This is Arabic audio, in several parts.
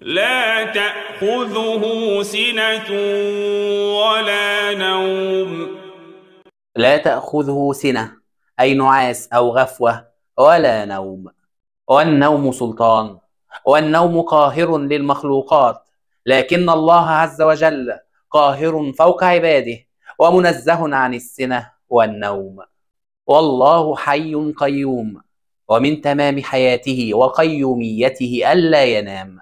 لا تأخذه سنة ولا نوم لا تأخذه سنة أي نعاس أو غفوة ولا نوم والنوم سلطان والنوم قاهر للمخلوقات لكن الله عز وجل قاهر فوق عباده ومنزه عن السنة والنوم والله حي قيوم ومن تمام حياته وقيوميته ألا ينام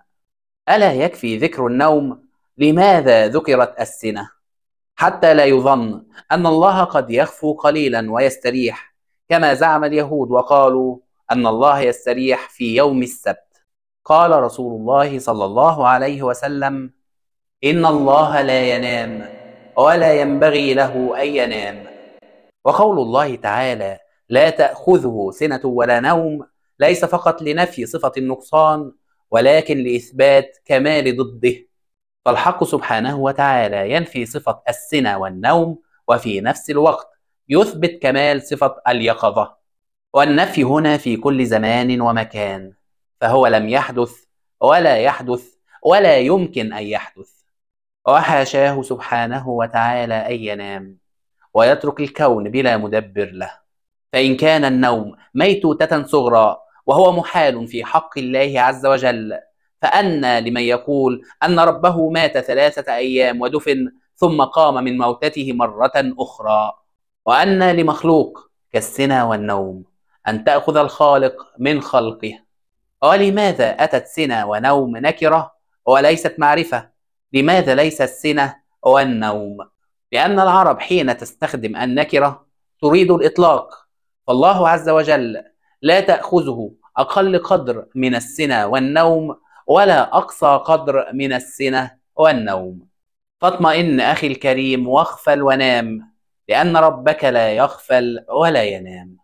ألا يكفي ذكر النوم؟ لماذا ذكرت السنة؟ حتى لا يظن أن الله قد يغفو قليلا ويستريح كما زعم اليهود وقالوا أن الله يستريح في يوم السبت قال رسول الله صلى الله عليه وسلم إن الله لا ينام ولا ينبغي له أن ينام وقول الله تعالى لا تأخذه سنة ولا نوم ليس فقط لنفي صفة النقصان ولكن لإثبات كمال ضده فالحق سبحانه وتعالى ينفي صفة السنة والنوم وفي نفس الوقت يثبت كمال صفة اليقظة والنفي هنا في كل زمان ومكان فهو لم يحدث ولا يحدث ولا يمكن أن يحدث وحاشاه سبحانه وتعالى أن ينام ويترك الكون بلا مدبر له فإن كان النوم ميتوتة صغرى وهو محال في حق الله عز وجل فأنى لمن يقول أن ربه مات ثلاثة أيام ودفن ثم قام من موتته مرة أخرى وأنى لمخلوق كالسنة والنوم أن تأخذ الخالق من خلقه ولماذا أتت سنة ونوم نكرة وليست معرفة لماذا ليس السنة والنوم لأن العرب حين تستخدم النكرة تريد الإطلاق فالله عز وجل لا تأخذه أقل قدر من السنة والنوم ولا أقصى قدر من السنة والنوم فاطمئن أخي الكريم واغفل ونام لأن ربك لا يغفل ولا ينام